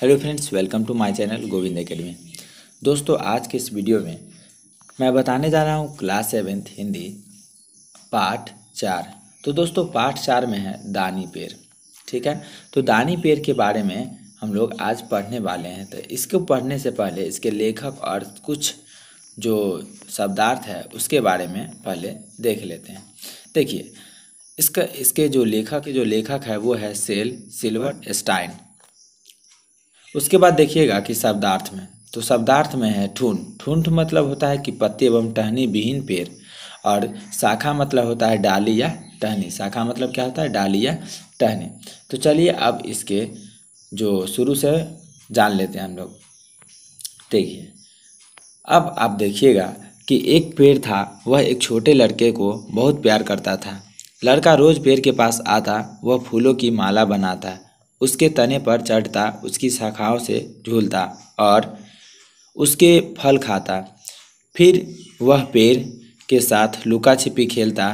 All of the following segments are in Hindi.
hello friends welcome to my channel Govind academy दोस्तों आज के इस वीडियो में मैं बताने जा रहा हूँ क्लास सेवेंथ हिंदी पाठ चार तो दोस्तों पाठ चार में है दानी पेड़ ठीक है तो दानी पेड़ के बारे में हम लोग आज पढ़ने वाले हैं तो इसको पढ़ने से पहले इसके लेखक और कुछ जो शब्दार्थ है उसके बारे में पहले देख लेते हैं देखिए इसका इसके जो लेखक जो लेखक है वो है सेल सिल्वर स्टाइन उसके बाद देखिएगा कि शब्दार्थ में तो शब्दार्थ में है ठूंठ ठूंठ मतलब होता है कि पत्ते एवं टहनी विहीन पेड़ और शाखा मतलब होता है डाली या टहनी शाखा मतलब क्या होता है डाली या टहनी तो चलिए अब इसके जो शुरू से जान लेते हैं हम लोग देखिए अब आप देखिएगा कि एक पेड़ था वह एक छोटे लड़के को बहुत प्यार करता था लड़का रोज़ पेड़ के पास आता वह फूलों की माला बनाता उसके तने पर चढ़ता उसकी शाखाओं से झूलता और उसके फल खाता फिर वह पेड़ के साथ लुका छिपी खेलता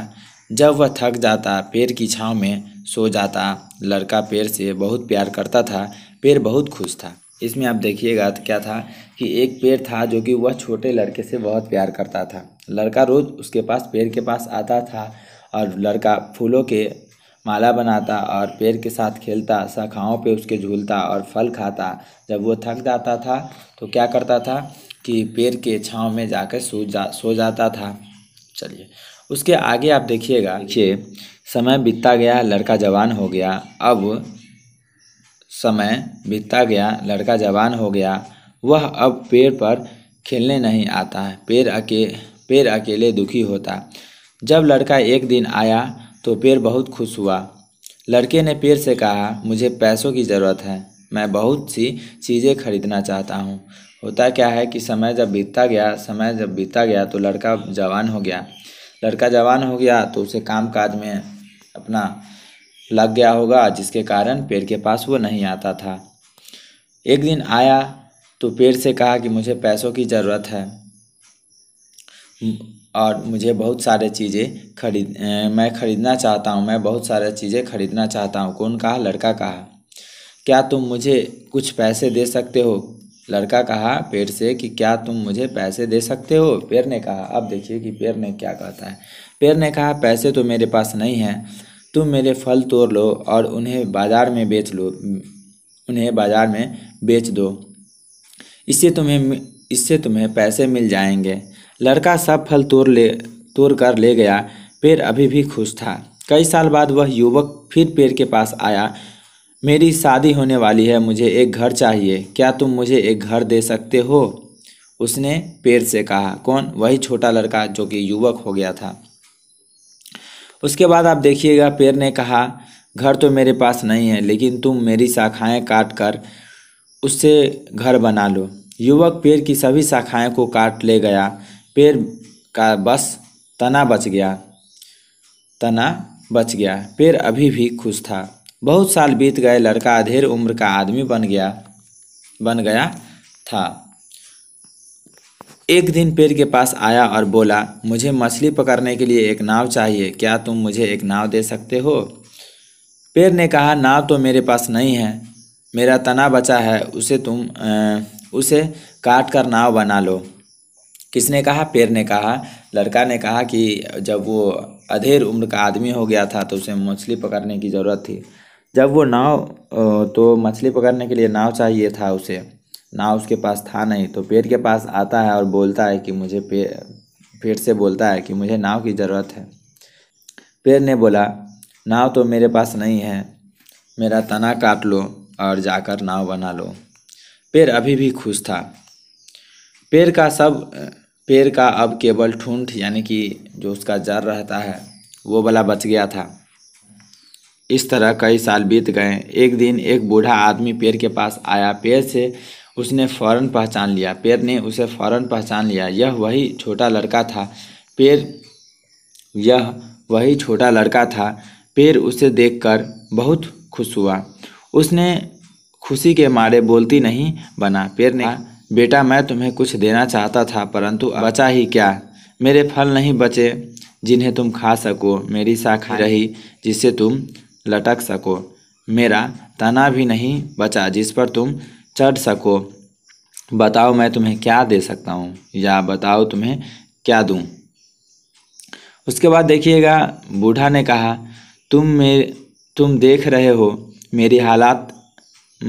जब वह थक जाता पेड़ की छाँव में सो जाता लड़का पेड़ से बहुत प्यार करता था पेड़ बहुत खुश था इसमें आप देखिएगा तो क्या था कि एक पेड़ था जो कि वह छोटे लड़के से बहुत प्यार करता था लड़का रोज़ उसके पास पेड़ के पास आता था और लड़का फूलों के माला बनाता और पेड़ के साथ खेलता शाखाओं पे उसके झूलता और फल खाता जब वो थक जाता था तो क्या करता था कि पेड़ के छाँव में जाकर सो जा सो जाता था चलिए उसके आगे आप देखिएगा कि समय बीतता गया लड़का जवान हो गया अब समय बीतता गया लड़का जवान हो गया वह अब पेड़ पर खेलने नहीं आता है पेड़ अके पेड़ अकेले दुखी होता जब लड़का एक दिन आया तो पेड़ बहुत खुश हुआ लड़के ने पेड़ से कहा मुझे पैसों की ज़रूरत है मैं बहुत सी चीज़ें खरीदना चाहता हूँ होता क्या है कि समय जब बीतता गया समय जब बीतता गया तो लड़का जवान हो गया लड़का जवान हो गया तो उसे काम काज में अपना लग गया होगा जिसके कारण पेड़ के पास वो नहीं आता था एक दिन आया तो पेड़ से कहा कि मुझे पैसों की ज़रूरत है और मुझे बहुत सारे चीज़ें खरीद मैं ख़रीदना चाहता हूँ मैं बहुत सारे चीज़ें ख़रीदना चाहता हूँ कौन कहा लड़का कहा क्या तुम मुझे कुछ पैसे दे सकते हो लड़का कहा पेड़ से कि क्या तुम मुझे पैसे दे सकते हो पेड़ ने कहा अब देखिए कि पेड़ ने क्या कहता है पेड़ ने कहा पैसे तो मेरे पास नहीं हैं तुम मेरे फल तोड़ लो और उन्हें बाज़ार में बेच लो उन्हें बाज़ार में बेच दो इससे तुम्हें इससे तुम्हें पैसे मिल जाएंगे लड़का सब फल तोड़ ले तोड़ कर ले गया पेड़ अभी भी खुश था कई साल बाद वह युवक फिर पेड़ के पास आया मेरी शादी होने वाली है मुझे एक घर चाहिए क्या तुम मुझे एक घर दे सकते हो उसने पेड़ से कहा कौन वही छोटा लड़का जो कि युवक हो गया था उसके बाद आप देखिएगा पेड़ ने कहा घर तो मेरे पास नहीं है लेकिन तुम मेरी शाखाएं काट कर उससे घर बना लो युवक पेड़ की सभी शाखाएं को काट ले गया पेड़ का बस तना बच गया तना बच गया पेड़ अभी भी खुश था बहुत साल बीत गए लड़का अधेर उम्र का आदमी बन गया बन गया था एक दिन पेड़ के पास आया और बोला मुझे मछली पकड़ने के लिए एक नाव चाहिए क्या तुम मुझे एक नाव दे सकते हो पेड़ ने कहा नाव तो मेरे पास नहीं है मेरा तना बचा है उसे तुम आ, उसे काट कर नाव बना लो किसने कहा पेर ने कहा लड़का ने कहा कि जब वो अधेर उम्र का आदमी हो गया था तो उसे मछली पकड़ने की ज़रूरत थी जब वो नाव तो मछली पकड़ने के लिए नाव चाहिए था उसे नाव उसके पास था नहीं तो पेड़ के पास आता है और बोलता है कि मुझे पे पेड़ से बोलता है कि मुझे नाव की ज़रूरत है पेड़ ने बोला नाव तो मेरे पास नहीं है मेरा तना काट लो और जाकर नाव बना लो पेड़ अभी भी खुश था पेड़ का सब पेड़ का अब केवल ठूंठ यानी कि जो उसका जड़ रहता है वो वाला बच गया था इस तरह कई साल बीत गए एक दिन एक बूढ़ा आदमी पेड़ के पास आया पेड़ से उसने फौरन पहचान लिया पेड़ ने उसे फौरन पहचान लिया यह वही छोटा लड़का था पेड़ यह वही छोटा लड़का था पेड़ उसे देखकर बहुत खुश हुआ उसने खुशी के मारे बोलती नहीं बना पेड़ ने बेटा मैं तुम्हें कुछ देना चाहता था परंतु बचा ही क्या मेरे फल नहीं बचे जिन्हें तुम खा सको मेरी शाखा रही जिससे तुम लटक सको मेरा तना भी नहीं बचा जिस पर तुम चढ़ सको बताओ मैं तुम्हें क्या दे सकता हूँ या बताओ तुम्हें क्या दूँ उसके बाद देखिएगा बूढ़ा ने कहा तुम मेरे तुम देख रहे हो मेरी हालात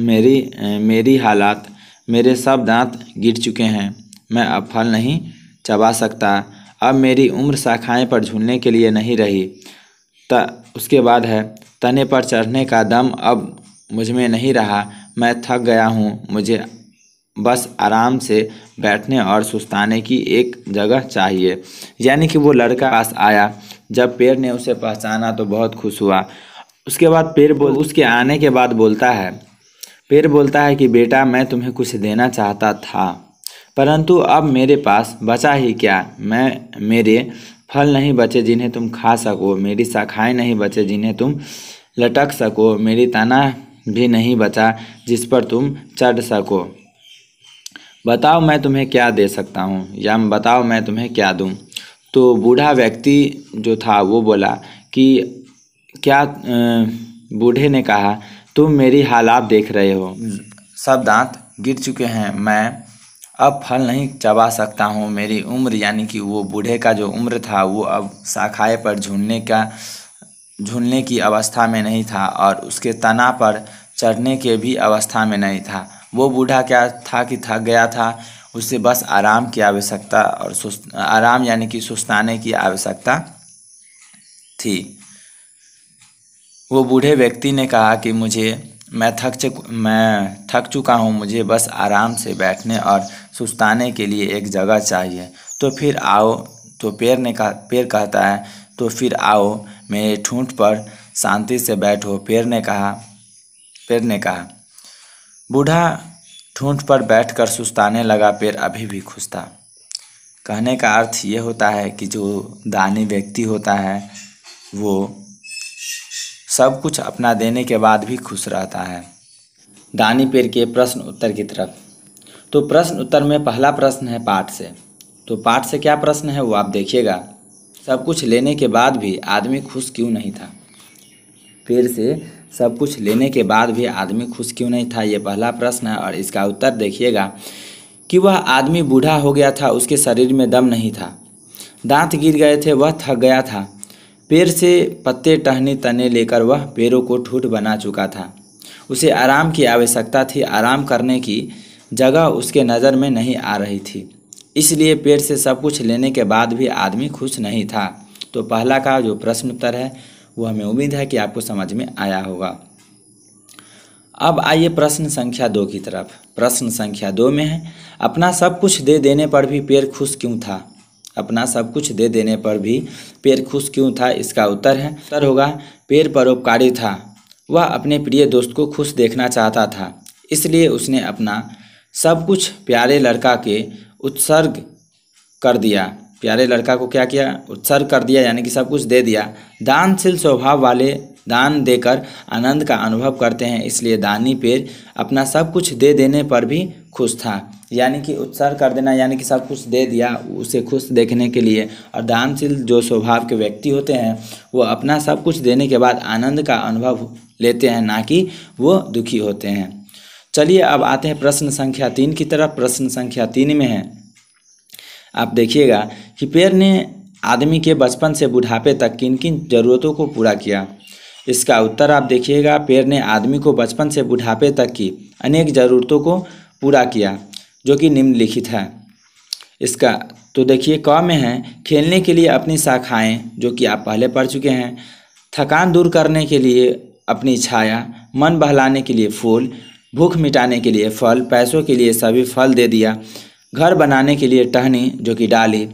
मेरी मेरी हालात मेरे सब दांत गिर चुके हैं मैं अब फल नहीं चबा सकता अब मेरी उम्र शाखाएं पर झूलने के लिए नहीं रही त उसके बाद है तने पर चढ़ने का दम अब मुझ में नहीं रहा मैं थक गया हूँ मुझे बस आराम से बैठने और सुस्ताने की एक जगह चाहिए यानी कि वो लड़का पास आया जब पेड़ ने उसे पहचाना तो बहुत खुश हुआ उसके बाद पेड़ बोल उसके आने के बाद बोलता है पेड़ बोलता है कि बेटा मैं तुम्हें कुछ देना चाहता था परंतु अब मेरे पास बचा ही क्या मैं मेरे फल नहीं बचे जिन्हें तुम खा सको मेरी शाखाएँ नहीं बचे जिन्हें तुम लटक सको मेरी ताना भी नहीं बचा जिस पर तुम चढ़ सको बताओ मैं तुम्हें क्या दे सकता हूँ या बताओ मैं तुम्हें क्या दूँ तो बूढ़ा व्यक्ति जो था वो बोला कि क्या बूढ़े ने कहा तुम मेरी हालात देख रहे हो सब दांत गिर चुके हैं मैं अब फल नहीं चबा सकता हूँ मेरी उम्र यानी कि वो बूढ़े का जो उम्र था वो अब शाखाए पर झूलने का झूलने की अवस्था में नहीं था और उसके तना पर चढ़ने के भी अवस्था में नहीं था वो बूढ़ा क्या था कि थक गया था उसे बस आराम की आवश्यकता और आराम यानी कि सुस्ताने की आवश्यकता थी वो बूढ़े व्यक्ति ने कहा कि मुझे मैं थक चुक मैं थक चुका हूँ मुझे बस आराम से बैठने और सुस्ताने के लिए एक जगह चाहिए तो फिर आओ तो पैर ने कहा पैर कहता है तो फिर आओ मेरे ठूंठ पर शांति से बैठो पैर ने कहा पैर ने कहा बूढ़ा ठूंठ पर बैठकर सुस्ताने लगा पैर अभी भी खुश था कहने का अर्थ ये होता है कि जो दानी व्यक्ति होता है वो सब कुछ अपना देने के बाद भी खुश रहता है दानी पेड़ के प्रश्न उत्तर की तरफ तो प्रश्न उत्तर में पहला प्रश्न है पाठ से तो पाठ से क्या प्रश्न है वो आप देखिएगा सब कुछ लेने के बाद भी आदमी खुश क्यों नहीं था पेड़ से सब कुछ लेने के बाद भी आदमी खुश क्यों नहीं था ये पहला प्रश्न है और इसका उत्तर देखिएगा कि वह आदमी बूढ़ा हो गया था उसके शरीर में दम नहीं था दांत गिर गए थे वह थक गया था पेड़ से पत्ते टहनी तने लेकर वह पैरों को ठूठ बना चुका था उसे आराम की आवश्यकता थी आराम करने की जगह उसके नज़र में नहीं आ रही थी इसलिए पेड़ से सब कुछ लेने के बाद भी आदमी खुश नहीं था तो पहला का जो प्रश्न उत्तर है वो हमें उम्मीद है कि आपको समझ में आया होगा अब आइए प्रश्न संख्या दो की तरफ प्रश्न संख्या दो में है अपना सब कुछ दे देने पर भी पेड़ खुश क्यों था अपना सब कुछ दे देने पर भी पेड़ खुश क्यों था इसका उत्तर है उत्तर होगा पेड़ परोपकारी था वह अपने प्रिय दोस्त को खुश देखना चाहता था इसलिए उसने अपना सब कुछ प्यारे लड़का के उत्सर्ग कर दिया प्यारे लड़का को क्या किया उत्सर्ग कर दिया यानी कि सब कुछ दे दिया दानशील स्वभाव वाले दान देकर आनंद का अनुभव करते हैं इसलिए दानी पेड़ अपना सब कुछ दे देने पर भी खुश था यानी कि उत्सर्ग कर देना यानी कि सब कुछ दे दिया उसे खुश देखने के लिए और दानशील जो स्वभाव के व्यक्ति होते हैं वो अपना सब कुछ देने के बाद आनंद का अनुभव लेते हैं ना कि वो दुखी होते हैं चलिए अब आते हैं प्रश्न संख्या तीन की तरफ प्रश्न संख्या तीन में है आप देखिएगा कि पेड़ ने आदमी के बचपन से बुढ़ापे तक किन किन जरूरतों को पूरा किया इसका उत्तर आप देखिएगा पेड़ ने आदमी को बचपन से बुढ़ापे तक की अनेक जरूरतों को पूरा किया जो कि निम्नलिखित है इसका तो देखिए क में है खेलने के लिए अपनी शाखाएँ जो कि आप पहले पढ़ चुके हैं थकान दूर करने के लिए अपनी छाया मन बहलाने के लिए फूल भूख मिटाने के लिए फल पैसों के लिए सभी फल दे दिया घर बनाने के लिए टहनी जो कि डाली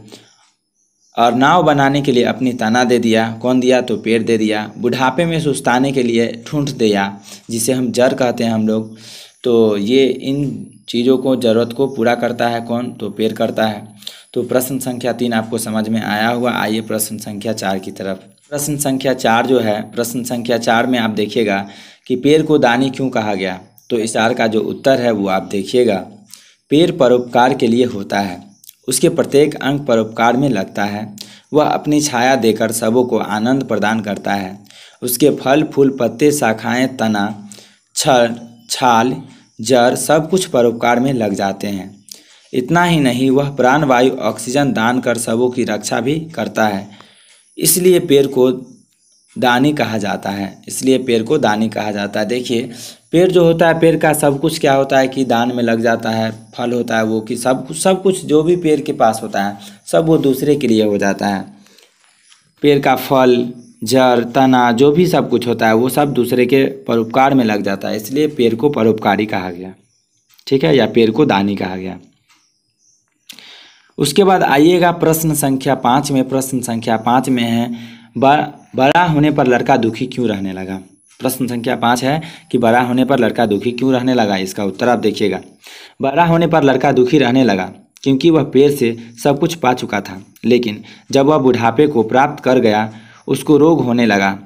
और नाव बनाने के लिए अपनी तना दे दिया कौन दिया तो पेड़ दे दिया बुढ़ापे में सुस्ताने के लिए ठूंठ दिया जिसे हम जर कहते हैं हम लोग तो ये इन चीज़ों को ज़रूरत को पूरा करता है कौन तो पेड़ करता है तो प्रश्न संख्या तीन आपको समझ में आया हुआ आइए प्रश्न संख्या चार की तरफ प्रश्न संख्या चार जो है प्रश्न संख्या चार में आप देखिएगा कि पेड़ को दानी क्यों कहा गया तो इस आर का जो उत्तर है वो आप देखिएगा पेड़ परोपकार के लिए होता है उसके प्रत्येक अंग परोपकार में लगता है वह अपनी छाया देकर सबों को आनंद प्रदान करता है उसके फल फूल पत्ते शाखाएँ तना छड़ छाल जर सब कुछ परोपकार में लग जाते हैं इतना ही नहीं वह प्राणवायु ऑक्सीजन दान कर सबों की रक्षा भी करता है इसलिए पेड़ को दानी कहा जाता है इसलिए पेड़ को दानी कहा जाता है देखिए पेड़ जो होता है पेड़ का सब कुछ क्या होता है कि दान में लग जाता है फल होता है वो कि सब कुछ सब कुछ जो भी पेड़ के पास होता है सब वो दूसरे के लिए हो जाता है पेड़ का फल जर तना जो भी सब कुछ होता है वो सब दूसरे के परोपकार में लग जाता है इसलिए पेड़ को परोपकारी कहा गया ठीक है या पेड़ को दानी कहा गया उसके बाद आइएगा प्रश्न संख्या पाँच में प्रश्न संख्या पाँच में है बड़ा होने पर लड़का दुखी क्यों रहने लगा प्रश्न संख्या पाँच है कि बड़ा होने पर लड़का दुखी क्यों रहने लगा इसका उत्तर आप देखिएगा बड़ा होने पर लड़का दुखी रहने लगा क्योंकि वह पेड़ से सब कुछ पा चुका था लेकिन जब वह बुढ़ापे को प्राप्त कर गया उसको रोग होने लगा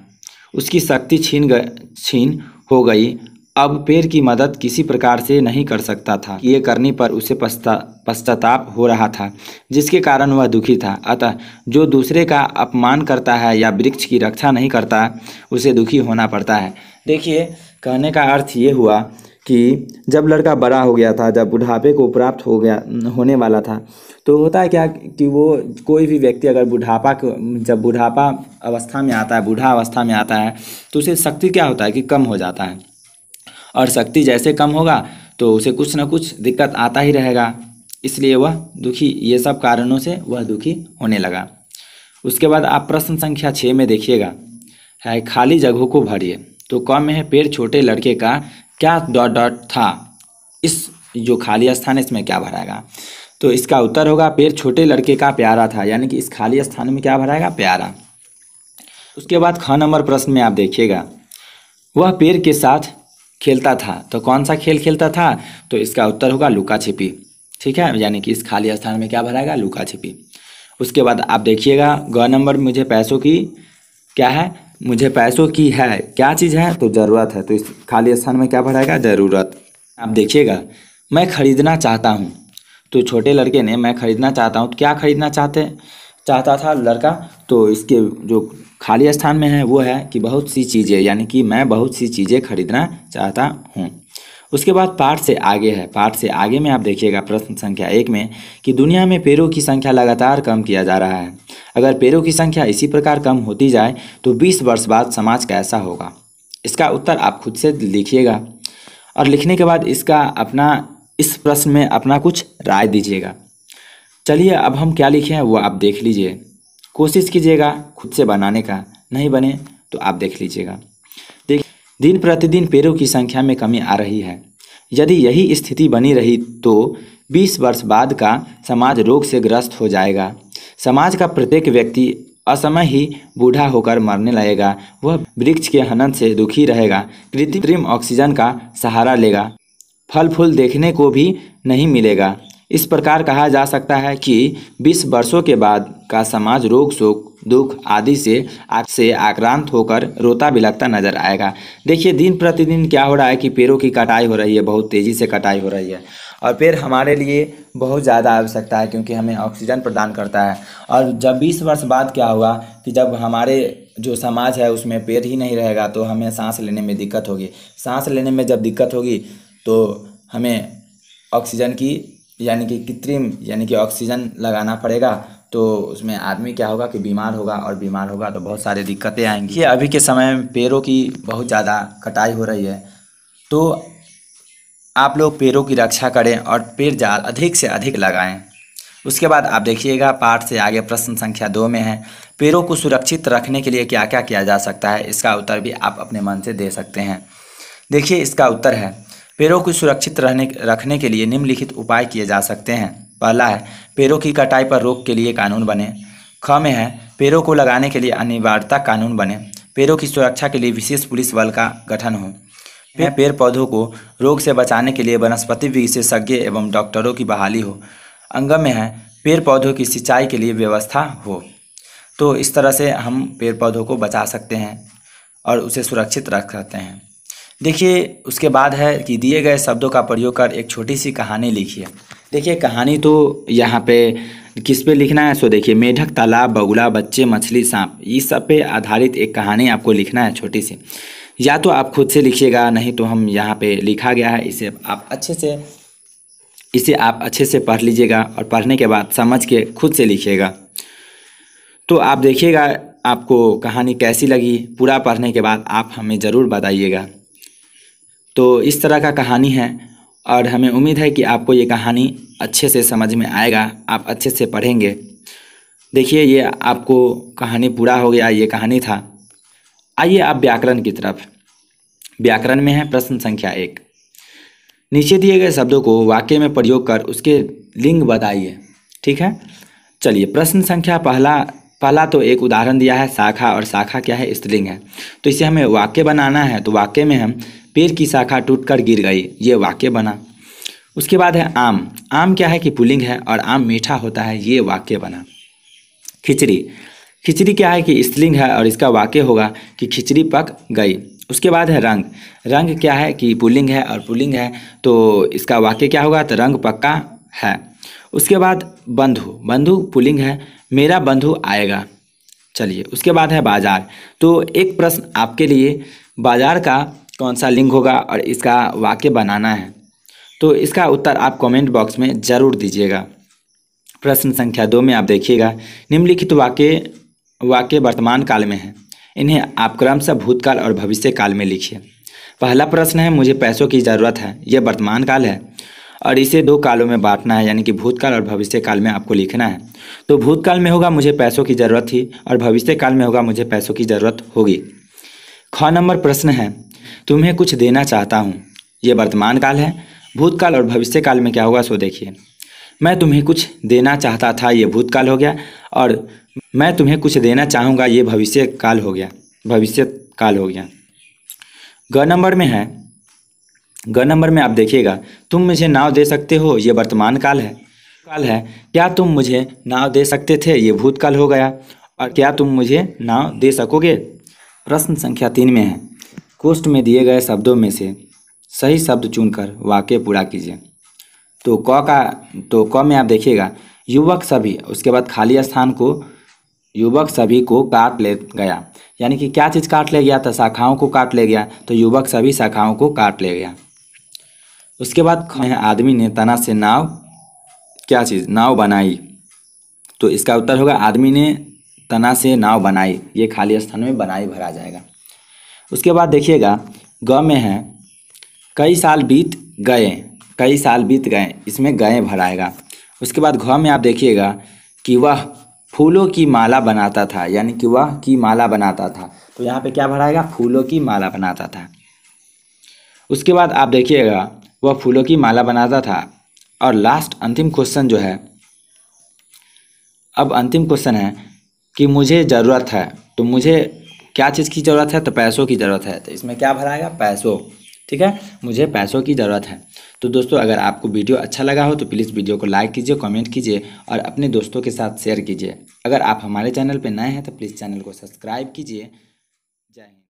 उसकी शक्ति छीन ग छीन हो गई अब पेड़ की मदद किसी प्रकार से नहीं कर सकता था ये करने पर उसे पछता पश्चाताप हो रहा था जिसके कारण वह दुखी था अतः जो दूसरे का अपमान करता है या वृक्ष की रक्षा नहीं करता उसे दुखी होना पड़ता है देखिए कहने का अर्थ ये हुआ कि जब लड़का बड़ा हो गया था जब बुढ़ापे को प्राप्त हो गया होने वाला था तो होता है क्या कि वो कोई भी व्यक्ति अगर बुढ़ापा को जब बुढ़ापा अवस्था में आता है बूढ़ा अवस्था में आता है तो उसे शक्ति क्या होता है कि कम हो जाता है और शक्ति जैसे कम होगा तो उसे कुछ ना कुछ दिक्कत आता ही रहेगा इसलिए वह दुखी ये सब कारणों से वह दुखी होने लगा उसके बाद आप प्रश्न संख्या छः में देखिएगा है खाली जगहों को भरिए तो क में है पेड़ छोटे लड़के का क्या डॉट डॉट था इस जो खाली स्थान है इसमें क्या भराएगा तो इसका उत्तर होगा पेड़ छोटे लड़के का प्यारा था यानी कि इस खाली स्थान में क्या भराएगा प्यारा उसके बाद ख नंबर प्रश्न में आप देखिएगा वह पेड़ के साथ खेलता था तो कौन सा खेल खेलता था तो इसका उत्तर होगा लुका छिपी ठीक है यानी कि इस खाली स्थान में क्या भराएगा लुका छिपी उसके बाद आप देखिएगा ग नंबर मुझे पैसों की क्या है मुझे पैसों की है क्या चीज़ है तो ज़रूरत है तो इस खाली स्थान में क्या भरेगा ज़रूरत आप देखिएगा मैं ख़रीदना चाहता हूँ तो छोटे लड़के ने मैं ख़रीदना चाहता हूँ तो क्या ख़रीदना चाहते चाहता था लड़का तो इसके जो खाली स्थान में है वो है कि बहुत सी चीज़ें यानी कि मैं बहुत सी चीज़ें खरीदना चाहता हूँ उसके बाद पाठ से आगे है पाठ से आगे में आप देखिएगा प्रश्न संख्या एक में कि दुनिया में पेड़ों की संख्या लगातार कम किया जा रहा है अगर पेड़ों की संख्या इसी प्रकार कम होती जाए तो बीस वर्ष बाद समाज कैसा होगा इसका उत्तर आप खुद से लिखिएगा और लिखने के बाद इसका अपना इस प्रश्न में अपना कुछ राय दीजिएगा चलिए अब हम क्या लिखे हैं वो आप देख लीजिए कोशिश कीजिएगा खुद से बनाने का नहीं बने तो आप देख लीजिएगा दिन प्रतिदिन पेड़ों की संख्या में कमी आ रही है यदि यही स्थिति बनी रही तो 20 वर्ष बाद का समाज रोग से ग्रस्त हो जाएगा समाज का प्रत्येक व्यक्ति असमय ही बूढ़ा होकर मरने लगेगा वह वृक्ष के हनन से दुखी रहेगा कृत्रिम ऑक्सीजन का सहारा लेगा फल फूल देखने को भी नहीं मिलेगा इस प्रकार कहा जा सकता है कि 20 वर्षों के बाद का समाज रोग शोक दुख आदि से आज से आक्रांत होकर रोता बिलकता नजर आएगा देखिए दिन प्रतिदिन क्या हो रहा है कि पेड़ों की कटाई हो रही है बहुत तेज़ी से कटाई हो रही है और पेड़ हमारे लिए बहुत ज़्यादा आवश्यकता है क्योंकि हमें ऑक्सीजन प्रदान करता है और जब बीस वर्ष बाद क्या हुआ कि जब हमारे जो समाज है उसमें पेड़ ही नहीं रहेगा तो हमें सांस लेने में दिक्कत होगी सांस लेने में जब दिक्कत होगी तो हमें ऑक्सीजन की यानी कि कृत्रिम यानी कि ऑक्सीजन लगाना पड़ेगा तो उसमें आदमी क्या होगा कि बीमार होगा और बीमार होगा तो बहुत सारी दिक्कतें आएंगी ये अभी के समय में पेड़ों की बहुत ज़्यादा कटाई हो रही है तो आप लोग पेड़ों की रक्षा करें और पेड़ जाल अधिक से अधिक लगाएं उसके बाद आप देखिएगा पाठ से आगे प्रश्न संख्या दो में है पेड़ों को सुरक्षित रखने के लिए क्या क्या किया जा सकता है इसका उत्तर भी आप अपने मन से दे सकते हैं देखिए इसका उत्तर है पेड़ों को सुरक्षित रहने रखने के लिए निम्नलिखित उपाय किए जा सकते हैं पहला है पेड़ों की कटाई पर रोक के लिए कानून बने ख में है पेड़ों को लगाने के लिए अनिवार्यता कानून बने पेड़ों की सुरक्षा के लिए विशेष पुलिस बल का गठन हो पेड़ पौधों को रोग से बचाने के लिए वनस्पति विशेषज्ञ एवं डॉक्टरों की बहाली हो अंग में है पेड़ पौधों की सिंचाई के लिए व्यवस्था हो तो इस तरह से हम पेड़ पौधों को बचा सकते हैं और उसे सुरक्षित रख सकते हैं देखिए उसके बाद है कि दिए गए शब्दों का प्रयोग कर एक छोटी सी कहानी लिखिए देखिए कहानी तो यहाँ पे किस पे लिखना है सो देखिए मेढक तालाब बगुला बच्चे मछली सांप इस सब पे आधारित एक कहानी आपको लिखना है छोटी सी या तो आप खुद से लिखिएगा नहीं तो हम यहाँ पे लिखा गया है इसे आप अच्छे से इसे आप अच्छे से पढ़ लीजिएगा और पढ़ने के बाद समझ के खुद से लिखिएगा तो आप देखिएगा आपको कहानी कैसी लगी पूरा पढ़ने के बाद आप हमें ज़रूर बताइएगा तो इस तरह का कहानी है और हमें उम्मीद है कि आपको ये कहानी अच्छे से समझ में आएगा आप अच्छे से पढ़ेंगे देखिए ये आपको कहानी पूरा हो गया ये कहानी था आइए आप व्याकरण की तरफ व्याकरण में है प्रश्न संख्या एक नीचे दिए गए शब्दों को वाक्य में प्रयोग कर उसके लिंग बताइए ठीक है चलिए प्रश्न संख्या पहला पहला तो एक उदाहरण दिया है शाखा और शाखा क्या है स्त्रीलिंग है तो इसे हमें वाक्य बनाना है तो वाक्य में हम पेड़ की शाखा टूटकर गिर गई ये वाक्य बना उसके बाद है आम आम क्या है कि पुलिंग है और आम मीठा होता है ये वाक्य बना खिचड़ी खिचड़ी क्या है कि स्त्रीलिंग है और इसका वाक्य होगा कि खिचड़ी पक गई उसके बाद है रंग रंग क्या है कि पुलिंग है और पुलिंग है तो इसका वाक्य क्या होगा तो रंग पक्का है उसके बाद बंधु बंधु पुलिंग है मेरा बंधु आएगा चलिए उसके बाद है बाजार तो एक प्रश्न आपके लिए बाजार का कौन सा लिंग होगा और इसका वाक्य बनाना है तो इसका उत्तर आप कमेंट बॉक्स में ज़रूर दीजिएगा प्रश्न संख्या दो में आप देखिएगा निम्नलिखित वाक्य वाक्य वर्तमान काल में है इन्हें आप से भूतकाल और भविष्य काल में लिखिए पहला प्रश्न है मुझे पैसों की ज़रूरत है यह वर्तमान काल है और इसे दो कालों में बांटना है यानी कि भूतकाल और भविष्य काल में आपको लिखना है तो भूतकाल में होगा मुझे पैसों की ज़रूरत थी और भविष्य काल में होगा मुझे पैसों की ज़रूरत होगी ख नंबर प्रश्न है तुम्हें कुछ देना चाहता हूँ यह वर्तमान काल है भूतकाल और भविष्यकाल में क्या होगा सो देखिए मैं तुम्हें कुछ देना चाहता था ये भूतकाल हो गया और मैं तुम्हें कुछ देना चाहूँगा ये भविष्य काल हो गया भविष्य काल हो गया ग नंबर में है ग नंबर में आप देखिएगा तुम मुझे नाव दे सकते हो ये वर्तमान काल है काल है क्या तुम मुझे नाव दे सकते थे ये भूतकाल हो गया और क्या तुम मुझे नाव दे सकोगे प्रश्न संख्या तीन में है कोष्ट में दिए गए शब्दों में से सही शब्द चुनकर वाक्य पूरा कीजिए तो क का तो क में आप देखिएगा युवक सभी उसके बाद खाली स्थान को युवक सभी को काट ले गया यानी कि क्या चीज़ काट ले गया था शाखाओं को काट ले गया तो युवक सभी शाखाओं को काट ले गया उसके बाद आदमी ने तना से नाव क्या चीज़ नाव बनाई तो इसका उत्तर होगा आदमी ने तना से नाव बनाई ये खाली स्थान में बनाई भरा जाएगा उसके बाद देखिएगा ग में है कई साल बीत गए कई साल बीत गए इसमें गए भराएगा उसके बाद घ में आप देखिएगा कि वह फूलों की माला बनाता था यानी कि वह की माला बनाता था तो यहाँ पे क्या भराएगा फूलों की माला बनाता था उसके बाद आप देखिएगा वह फूलों की माला बनाता था और लास्ट अंतिम क्वेश्चन जो है अब अंतिम क्वेश्चन है कि मुझे ज़रूरत है तो मुझे क्या चीज़ की ज़रूरत है तो पैसों की ज़रूरत है तो इसमें क्या भराएगा पैसों ठीक है मुझे पैसों की ज़रूरत है तो दोस्तों अगर आपको वीडियो अच्छा लगा हो तो प्लीज़ वीडियो को लाइक कीजिए कमेंट कीजिए और अपने दोस्तों के साथ शेयर कीजिए अगर आप हमारे चैनल पर नए हैं तो प्लीज़ चैनल को सब्सक्राइब कीजिए